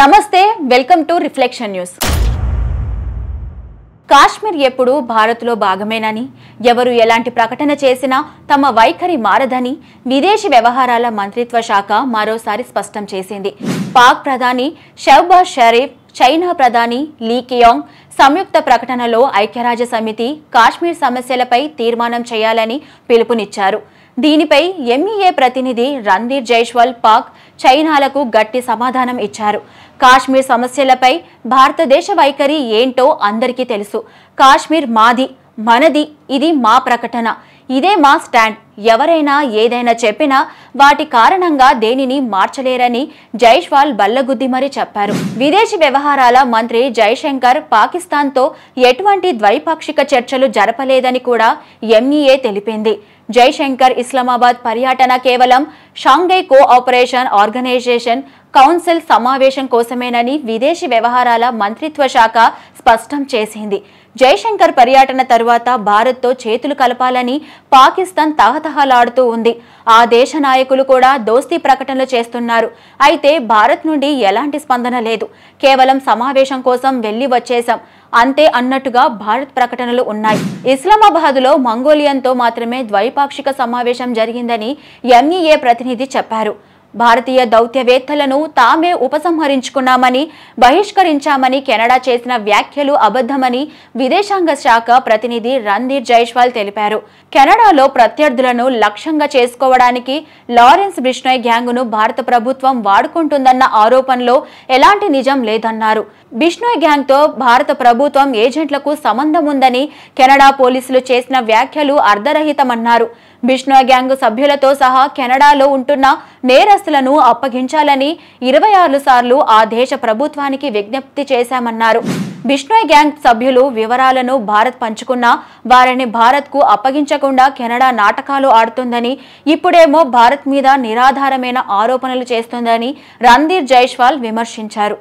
నమస్తే welcome to reflection news Kashmir ఎప్పుడు భారత్లో భాగమేనని ఎవరు ఎలాంటి ప్రకటన చేసినా తమ వైఖరి మారదని విదేశీ వ్యవహారాల మంత్రిత్వ శాఖ మరోసారి స్పష్టం చేసింది పాక్ ప్రధాని షెహబాజ్ షరీఫ్ చైనా ప్రధాని లీకియాంగ్ సంయుక్త ప్రకటనలో ఐక్యరాజ్య సమితి కాశ్మీర్ సమస్యలపై తీర్మానం చేయాలని పిలుపునిచ్చారు దీనిపై ఎంఈఏ e ప్రతినిధి రణ్ధీర్ జైష్వాల్ పాక్ చైనాలకు గట్టి సమాధానం ఇచ్చారు కాశ్మీర్ సమస్యలపై భారతదేశ వైఖరి ఏంటో అందరికీ తెలుసు కాశ్మీర్ మాది మనది ఇది మా ప్రకటన ఇదే మా స్టాండ్ ఎవరైనా ఏదైనా చెప్పినా వాటి కారణంగా దేనిని మార్చలేరని జైష్వాల్ బల్లగుద్ది మరి చెప్పారు విదేశీ వ్యవహారాల మంత్రి జైశంకర్ పాకిస్తాన్తో ఎటువంటి ద్వైపాక్షిక చర్చలు జరపలేదని కూడా ఎంఈఏ తెలిపింది జైశంకర్ ఇస్లామాబాద్ పర్యటన కేవలం షాంఘై కోఆపరేషన్ ఆర్గనైజేషన్ కౌన్సిల్ సమావేశం కోసమేనని విదేశీ వ్యవహారాల మంత్రిత్వ శాఖ స్పష్టం చేసింది జయశంకర్ పర్యటన తర్వాత భారత్తో చేతులు కలపాలని పాకిస్తాన్ తహతహలాడుతూ ఉంది ఆ దేశ నాయకులు కూడా దోస్తీ ప్రకటనలు చేస్తున్నారు అయితే భారత్ నుండి ఎలాంటి స్పందన లేదు కేవలం సమావేశం కోసం వెళ్లి వచ్చేశాం అంతే అన్నట్టుగా భారత్ ప్రకటనలు ఉన్నాయి ఇస్లామాబాద్లో మంగోలియన్తో మాత్రమే ద్వైపాక్షిక సమావేశం జరిగిందని ఎంఈఏ e ప్రతినిధి చెప్పారు భారతీయ దౌత్యవేత్తలను తామే ఉపసంహరించుకున్నామని బహిష్కరించామని కెనడా చేసిన వ్యాఖ్యలు అబద్ధమని విదేశాంగ శాఖ ప్రతినిధి రణ్ధీర్ జైష్వాల్ తెలిపారు కెనడాలో ప్రత్యర్థులను లక్ష్యంగా చేసుకోవడానికి లారెన్స్ బిష్నోయ్ గ్యాంగును భారత ప్రభుత్వం వాడుకుంటుందన్న ఆరోపణలో ఎలాంటి నిజం లేదన్నారు బిష్నోయ్ గ్యాంగ్తో భారత ప్రభుత్వం ఏజెంట్లకు సంబంధం ఉందని కెనడా పోలీసులు చేసిన వ్యాఖ్యలు అర్ధరహితమన్నారు బిష్ణా గ్యాంగ్ సభ్యులతో సహా కెనడాలో ఉంటున్న నేరస్తులను అప్పగించాలని ఇరవై ఆరు సార్లు ఆ దేశ ప్రభుత్వానికి విజ్ఞప్తి చేశామన్నారు బిష్ణోయ్ గ్యాంగ్ సభ్యులు వివరాలను భారత్ పంచుకున్నా వారిని భారత్కు అప్పగించకుండా కెనడా నాటకాలు ఆడుతుందని ఇప్పుడేమో భారత్ మీద నిరాధారమైన ఆరోపణలు చేస్తోందని రణ్ధీర్ జైష్వాల్ విమర్శించారు